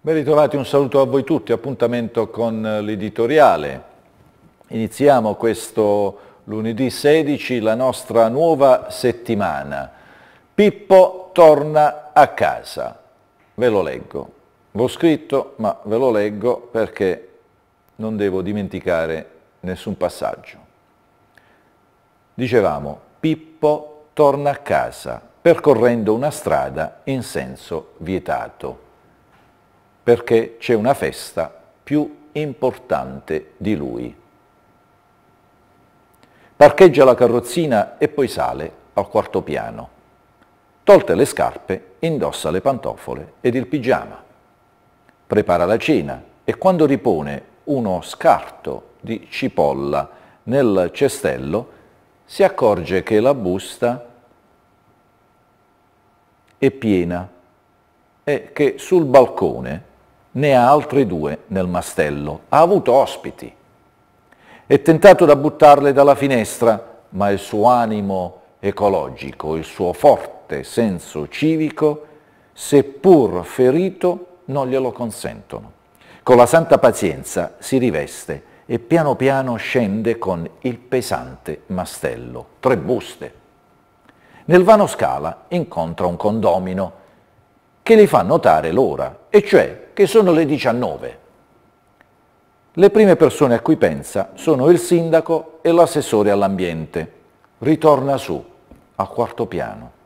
Ben ritrovati, un saluto a voi tutti, appuntamento con l'editoriale. Iniziamo questo lunedì 16 la nostra nuova settimana. Pippo torna a casa. Ve lo leggo. L'ho scritto, ma ve lo leggo perché non devo dimenticare nessun passaggio. Dicevamo, Pippo torna a casa percorrendo una strada in senso vietato, perché c'è una festa più importante di lui. Parcheggia la carrozzina e poi sale al quarto piano. Tolte le scarpe, indossa le pantofole ed il pigiama. Prepara la cena e quando ripone uno scarto di cipolla nel cestello, si accorge che la busta è piena e che sul balcone ne ha altre due nel mastello. Ha avuto ospiti. È tentato da buttarle dalla finestra, ma il suo animo ecologico, il suo forte forte senso civico, seppur ferito, non glielo consentono. Con la santa pazienza si riveste e piano piano scende con il pesante mastello, tre buste. Nel vano scala incontra un condomino che gli fa notare l'ora, e cioè che sono le 19. Le prime persone a cui pensa sono il sindaco e l'assessore all'ambiente. Ritorna su, a quarto piano.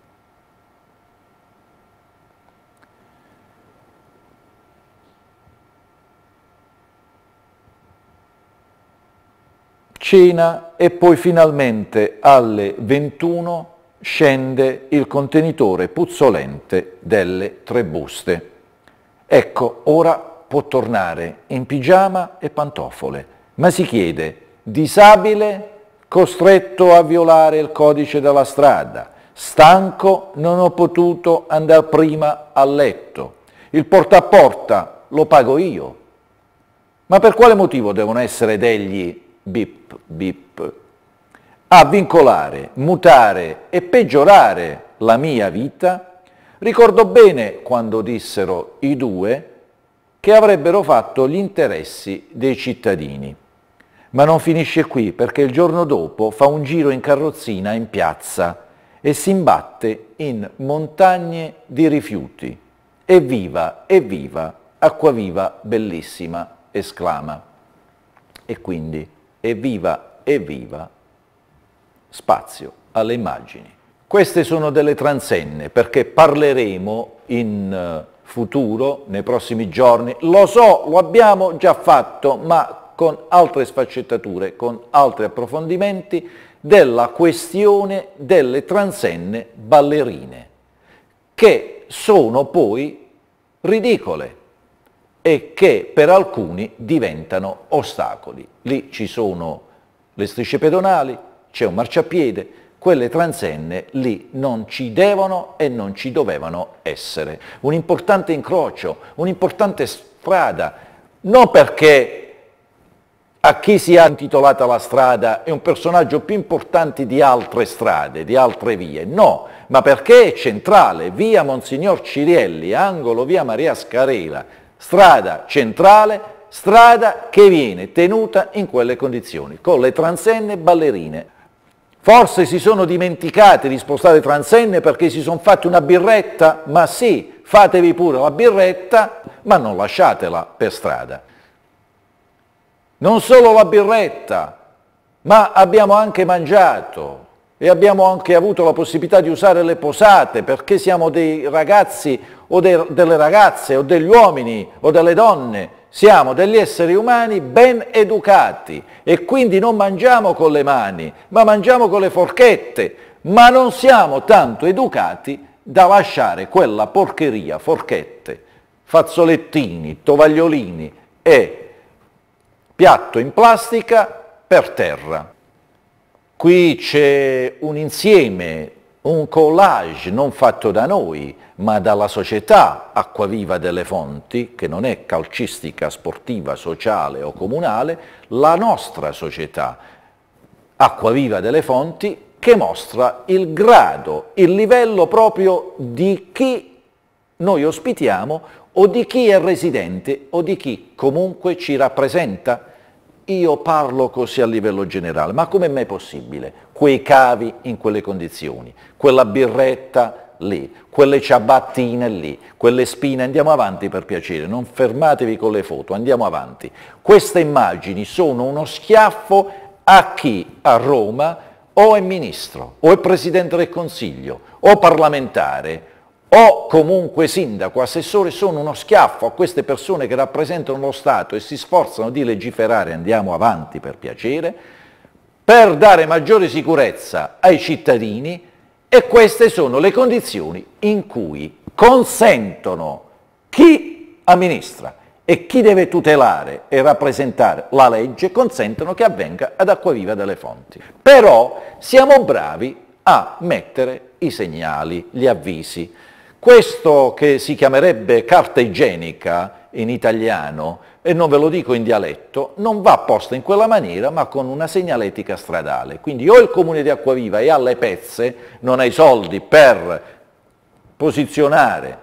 cena e poi finalmente alle 21 scende il contenitore puzzolente delle tre buste. Ecco, ora può tornare in pigiama e pantofole, ma si chiede, disabile, costretto a violare il codice della strada, stanco, non ho potuto andare prima a letto, il porta a porta lo pago io. Ma per quale motivo devono essere degli bip, bip, a vincolare, mutare e peggiorare la mia vita, ricordo bene quando dissero i due che avrebbero fatto gli interessi dei cittadini. Ma non finisce qui perché il giorno dopo fa un giro in carrozzina in piazza e si imbatte in montagne di rifiuti. Evviva, evviva, acquaviva bellissima, esclama. E quindi evviva, evviva, spazio alle immagini. Queste sono delle transenne perché parleremo in eh, futuro, nei prossimi giorni, lo so, lo abbiamo già fatto, ma con altre sfaccettature, con altri approfondimenti, della questione delle transenne ballerine, che sono poi ridicole e che per alcuni diventano ostacoli. Lì ci sono le strisce pedonali, c'è un marciapiede, quelle transenne lì non ci devono e non ci dovevano essere. Un importante incrocio, un'importante strada, non perché a chi si è intitolata la strada è un personaggio più importante di altre strade, di altre vie, no, ma perché è centrale, via Monsignor Cirielli, angolo via Maria Scarela, strada centrale, strada che viene tenuta in quelle condizioni, con le transenne ballerine. Forse si sono dimenticati di spostare transenne perché si sono fatti una birretta, ma sì, fatevi pure la birretta, ma non lasciatela per strada. Non solo la birretta, ma abbiamo anche mangiato e abbiamo anche avuto la possibilità di usare le posate perché siamo dei ragazzi o de, delle ragazze o degli uomini o delle donne, siamo degli esseri umani ben educati e quindi non mangiamo con le mani, ma mangiamo con le forchette, ma non siamo tanto educati da lasciare quella porcheria, forchette, fazzolettini, tovagliolini e piatto in plastica per terra. Qui c'è un insieme un collage non fatto da noi, ma dalla società Acquaviva delle Fonti, che non è calcistica, sportiva, sociale o comunale, la nostra società Acquaviva delle Fonti, che mostra il grado, il livello proprio di chi noi ospitiamo o di chi è residente o di chi comunque ci rappresenta io parlo così a livello generale, ma com'è mai possibile? Quei cavi in quelle condizioni, quella birretta lì, quelle ciabattine lì, quelle spine, andiamo avanti per piacere, non fermatevi con le foto, andiamo avanti. Queste immagini sono uno schiaffo a chi a Roma o è ministro, o è presidente del Consiglio, o parlamentare, o comunque sindaco, assessore, sono uno schiaffo a queste persone che rappresentano lo Stato e si sforzano di legiferare, andiamo avanti per piacere, per dare maggiore sicurezza ai cittadini e queste sono le condizioni in cui consentono chi amministra e chi deve tutelare e rappresentare la legge consentono che avvenga ad acquaviva delle fonti. Però siamo bravi a mettere i segnali, gli avvisi. Questo che si chiamerebbe carta igienica in italiano, e non ve lo dico in dialetto, non va posta in quella maniera ma con una segnaletica stradale. Quindi o il comune di Acquaviva è alle pezze, non ha i soldi per posizionare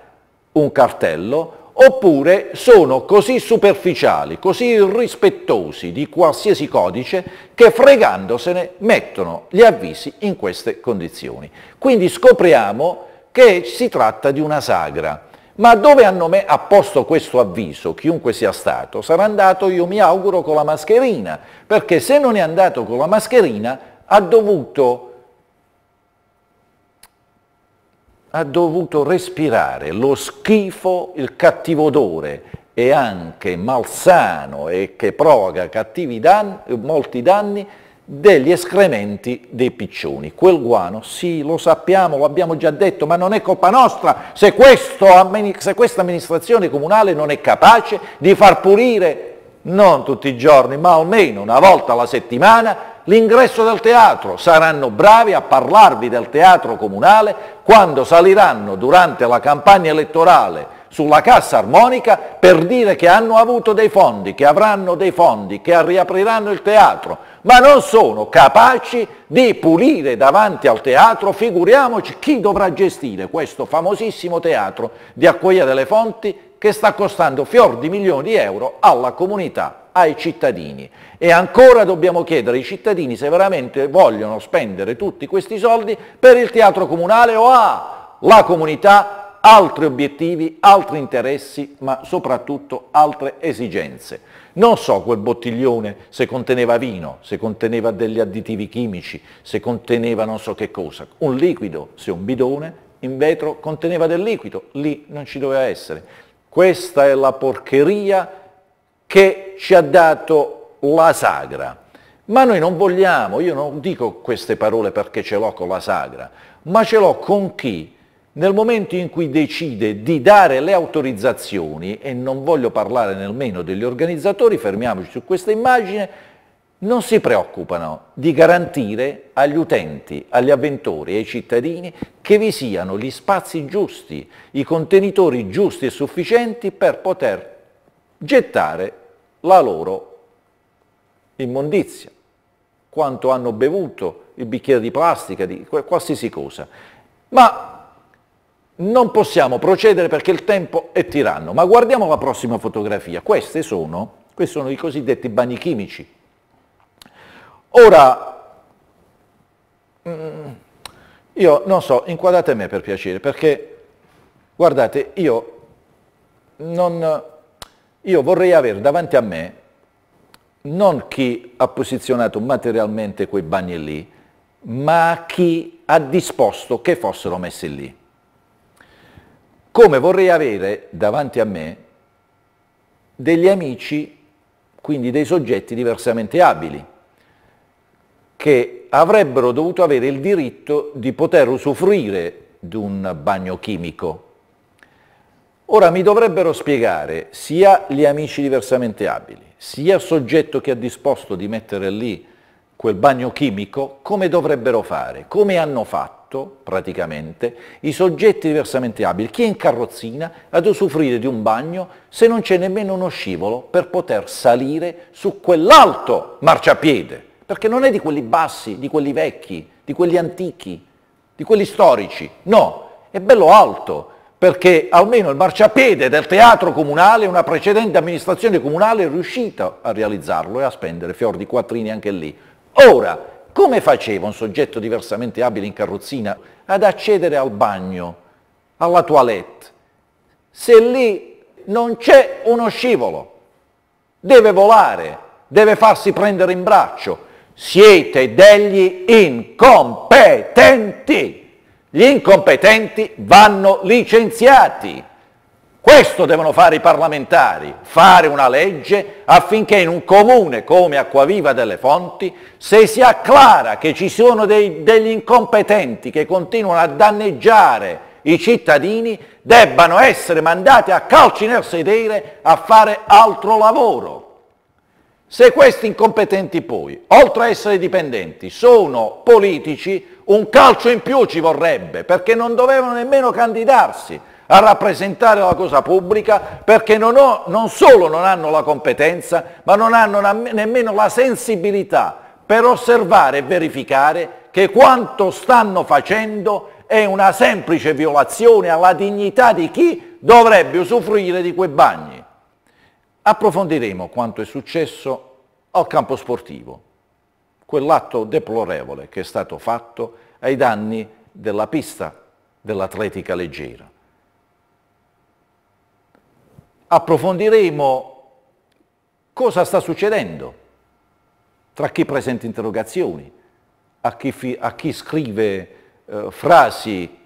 un cartello, oppure sono così superficiali, così irrispettosi di qualsiasi codice che fregandosene mettono gli avvisi in queste condizioni. Quindi scopriamo che si tratta di una sagra. Ma dove hanno me- ha posto questo avviso, chiunque sia stato, sarà andato, io mi auguro, con la mascherina, perché se non è andato con la mascherina ha dovuto, ha dovuto respirare lo schifo, il cattivo odore e anche malsano e che provoca cattivi danni, molti danni degli escrementi dei piccioni. Quel guano, sì, lo sappiamo, lo abbiamo già detto, ma non è colpa nostra se, questo, se questa amministrazione comunale non è capace di far pulire, non tutti i giorni, ma almeno una volta alla settimana, l'ingresso del teatro. Saranno bravi a parlarvi del teatro comunale quando saliranno durante la campagna elettorale sulla cassa armonica per dire che hanno avuto dei fondi, che avranno dei fondi, che riapriranno il teatro, ma non sono capaci di pulire davanti al teatro, figuriamoci chi dovrà gestire questo famosissimo teatro di Acquia delle Fonti che sta costando fior di milioni di euro alla comunità, ai cittadini. E ancora dobbiamo chiedere ai cittadini se veramente vogliono spendere tutti questi soldi per il teatro comunale o a la comunità altri obiettivi, altri interessi, ma soprattutto altre esigenze. Non so quel bottiglione se conteneva vino, se conteneva degli additivi chimici, se conteneva non so che cosa, un liquido, se un bidone in vetro conteneva del liquido, lì non ci doveva essere. Questa è la porcheria che ci ha dato la sagra. Ma noi non vogliamo, io non dico queste parole perché ce l'ho con la sagra, ma ce l'ho con chi nel momento in cui decide di dare le autorizzazioni, e non voglio parlare nemmeno degli organizzatori, fermiamoci su questa immagine, non si preoccupano di garantire agli utenti, agli avventori, ai cittadini che vi siano gli spazi giusti, i contenitori giusti e sufficienti per poter gettare la loro immondizia, quanto hanno bevuto, il bicchiere di plastica, di qualsiasi cosa. Ma non possiamo procedere perché il tempo è tiranno. Ma guardiamo la prossima fotografia. Questi sono, questi sono i cosiddetti bagni chimici. Ora, mm, io non so, inquadrate me per piacere, perché guardate, io, non, io vorrei avere davanti a me non chi ha posizionato materialmente quei bagni lì, ma chi ha disposto che fossero messi lì come vorrei avere davanti a me degli amici, quindi dei soggetti diversamente abili, che avrebbero dovuto avere il diritto di poter usufruire di un bagno chimico. Ora mi dovrebbero spiegare sia gli amici diversamente abili, sia il soggetto che ha disposto di mettere lì quel bagno chimico, come dovrebbero fare, come hanno fatto praticamente i soggetti diversamente abili, chi è in carrozzina ad usufruire di un bagno se non c'è nemmeno uno scivolo per poter salire su quell'alto marciapiede, perché non è di quelli bassi, di quelli vecchi, di quelli antichi, di quelli storici, no, è bello alto, perché almeno il marciapiede del teatro comunale, una precedente amministrazione comunale è riuscita a realizzarlo e a spendere fior di quattrini anche lì. Ora, come faceva un soggetto diversamente abile in carrozzina ad accedere al bagno, alla toilette, se lì non c'è uno scivolo? Deve volare, deve farsi prendere in braccio. Siete degli incompetenti! Gli incompetenti vanno licenziati. Questo devono fare i parlamentari, fare una legge affinché in un comune come Acquaviva delle Fonti, se si acclara che ci sono dei, degli incompetenti che continuano a danneggiare i cittadini, debbano essere mandati a calci nel sedere a fare altro lavoro. Se questi incompetenti poi, oltre a essere dipendenti, sono politici, un calcio in più ci vorrebbe, perché non dovevano nemmeno candidarsi, a rappresentare la cosa pubblica perché non, ho, non solo non hanno la competenza, ma non hanno nemmeno la sensibilità per osservare e verificare che quanto stanno facendo è una semplice violazione alla dignità di chi dovrebbe usufruire di quei bagni. Approfondiremo quanto è successo al campo sportivo, quell'atto deplorevole che è stato fatto ai danni della pista dell'atletica leggera approfondiremo cosa sta succedendo tra chi presenta interrogazioni, a chi, a chi scrive eh, frasi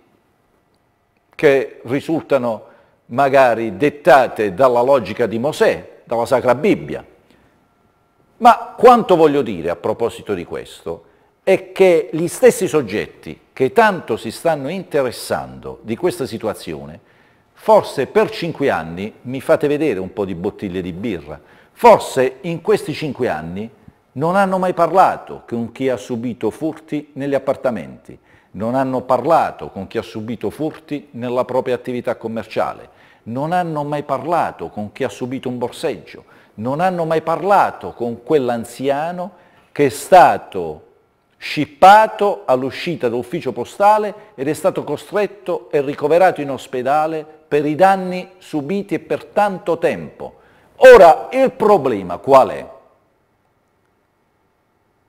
che risultano magari dettate dalla logica di Mosè, dalla Sacra Bibbia. Ma quanto voglio dire a proposito di questo è che gli stessi soggetti che tanto si stanno interessando di questa situazione Forse per cinque anni mi fate vedere un po' di bottiglie di birra. Forse in questi cinque anni non hanno mai parlato con chi ha subito furti negli appartamenti, non hanno parlato con chi ha subito furti nella propria attività commerciale, non hanno mai parlato con chi ha subito un borseggio, non hanno mai parlato con quell'anziano che è stato scippato all'uscita dall'ufficio postale ed è stato costretto e ricoverato in ospedale per i danni subiti per tanto tempo. Ora il problema qual è?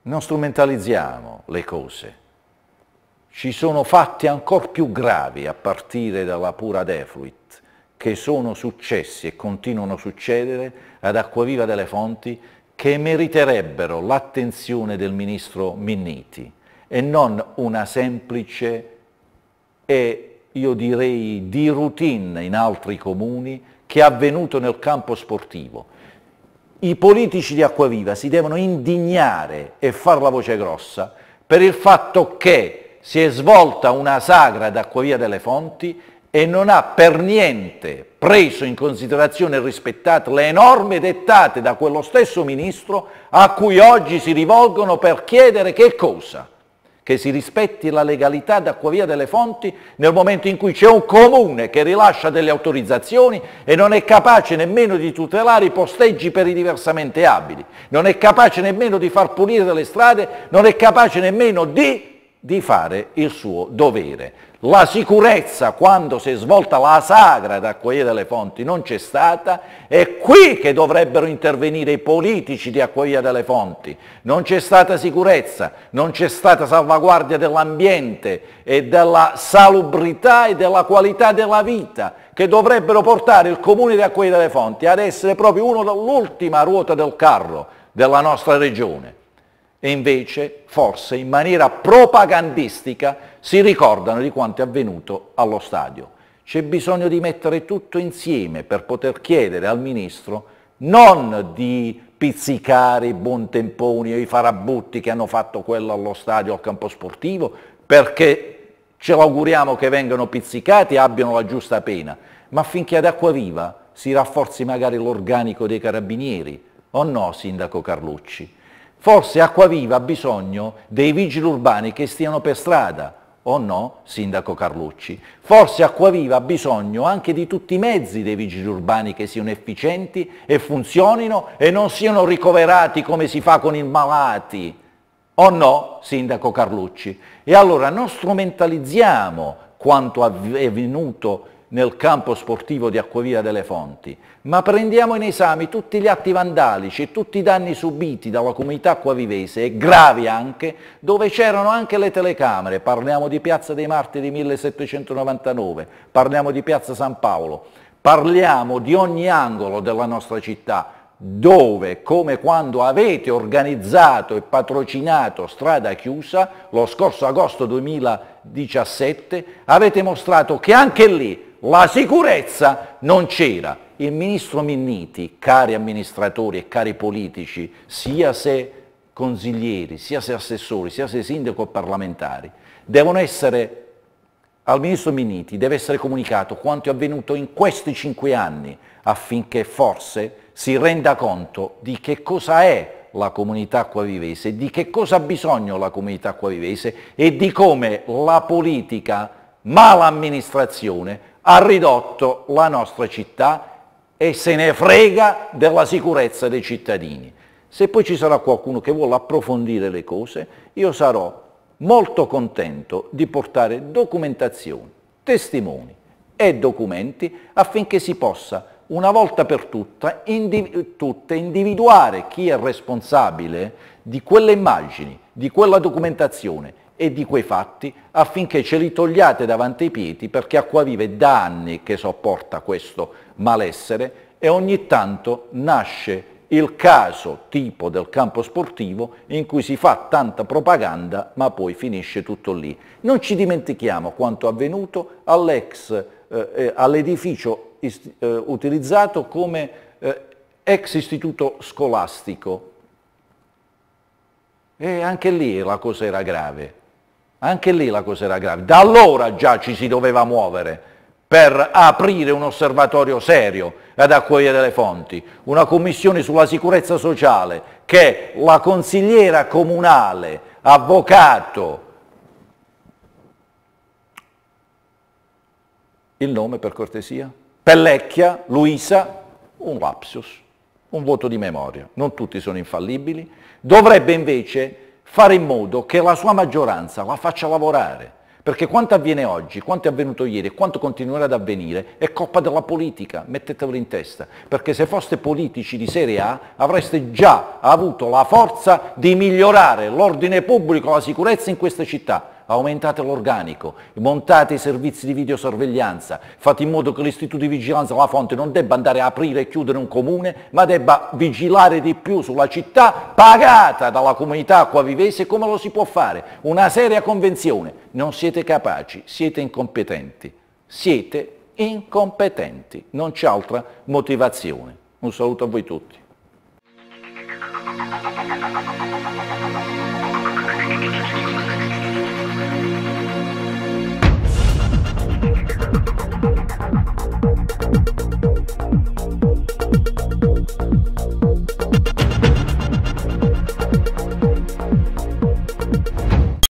Non strumentalizziamo le cose. Ci sono fatti ancora più gravi a partire dalla pura defluit che sono successi e continuano a succedere ad Acquaviva delle Fonti che meriterebbero l'attenzione del ministro Minniti e non una semplice e io direi di routine in altri comuni che è avvenuto nel campo sportivo. I politici di Acquaviva si devono indignare e far la voce grossa per il fatto che si è svolta una sagra ad Acquavia delle Fonti e non ha per niente preso in considerazione e rispettato le norme dettate da quello stesso ministro a cui oggi si rivolgono per chiedere che cosa? che si rispetti la legalità d'acquavia delle fonti nel momento in cui c'è un comune che rilascia delle autorizzazioni e non è capace nemmeno di tutelare i posteggi per i diversamente abili, non è capace nemmeno di far pulire le strade, non è capace nemmeno di di fare il suo dovere. La sicurezza quando si è svolta la sagra da Acquaie delle Fonti non c'è stata, è qui che dovrebbero intervenire i politici di Acquaie delle Fonti. Non c'è stata sicurezza, non c'è stata salvaguardia dell'ambiente e della salubrità e della qualità della vita che dovrebbero portare il comune di Acquaie delle Fonti ad essere proprio uno dell'ultima ruota del carro della nostra regione e invece forse in maniera propagandistica si ricordano di quanto è avvenuto allo stadio. C'è bisogno di mettere tutto insieme per poter chiedere al Ministro non di pizzicare i buontemponi o i farabutti che hanno fatto quello allo stadio al campo sportivo, perché ce l'auguriamo che vengano pizzicati e abbiano la giusta pena, ma affinché ad Acquaviva si rafforzi magari l'organico dei carabinieri, o no, Sindaco Carlucci? Forse Acquaviva ha bisogno dei vigili urbani che stiano per strada, o no, Sindaco Carlucci? Forse Acquaviva ha bisogno anche di tutti i mezzi dei vigili urbani che siano efficienti e funzionino e non siano ricoverati come si fa con i malati, o no, Sindaco Carlucci? E allora non strumentalizziamo quanto è avvenuto nel campo sportivo di Acquavia delle Fonti, ma prendiamo in esame tutti gli atti vandalici e tutti i danni subiti dalla comunità acquavivese, e gravi anche, dove c'erano anche le telecamere, parliamo di Piazza dei Martiri 1799, parliamo di Piazza San Paolo, parliamo di ogni angolo della nostra città, dove, come quando avete organizzato e patrocinato Strada Chiusa lo scorso agosto 2017, avete mostrato che anche lì la sicurezza non c'era. Il ministro Minniti, cari amministratori e cari politici, sia se consiglieri, sia se assessori, sia se sindaco o parlamentari, devono essere, al ministro Minniti deve essere comunicato quanto è avvenuto in questi cinque anni affinché forse si renda conto di che cosa è la comunità acquavivese, di che cosa ha bisogno la comunità acquavivese e di come la politica, ma l'amministrazione, ha ridotto la nostra città e se ne frega della sicurezza dei cittadini. Se poi ci sarà qualcuno che vuole approfondire le cose, io sarò molto contento di portare documentazioni, testimoni e documenti affinché si possa una volta per tutta, indiv tutte individuare chi è responsabile di quelle immagini, di quella documentazione e di quei fatti affinché ce li togliate davanti ai piedi perché Acquavive da anni che sopporta questo malessere e ogni tanto nasce il caso tipo del campo sportivo in cui si fa tanta propaganda ma poi finisce tutto lì. Non ci dimentichiamo quanto avvenuto all'ex, eh, eh all'edificio ist- eh, utilizzato come eh, ex istituto scolastico e anche lì la cosa era grave. Anche lì la cosa era grave. Da allora già ci si doveva muovere per aprire un osservatorio serio ad accogliere le fonti, una commissione sulla sicurezza sociale che la consigliera comunale, avvocato, il nome per cortesia, Pellecchia, Luisa, un lapsus, un voto di memoria, non tutti sono infallibili, dovrebbe invece fare in modo che la sua maggioranza la faccia lavorare, perché quanto avviene oggi, quanto è avvenuto ieri e quanto continuerà ad avvenire è colpa della politica, mettetevelo in testa, perché se foste politici di serie A avreste già avuto la forza di migliorare l'ordine pubblico, la sicurezza in questa città, aumentate l'organico, montate i servizi di videosorveglianza, fate in modo che l'istituto di vigilanza alla fonte non debba andare a aprire e chiudere un comune, ma debba vigilare di più sulla città pagata dalla comunità acquavivese come lo si può fare? Una seria convenzione. Non siete capaci, siete incompetenti. Siete incompetenti, non c'è altra motivazione. Un saluto a voi tutti. Thank you.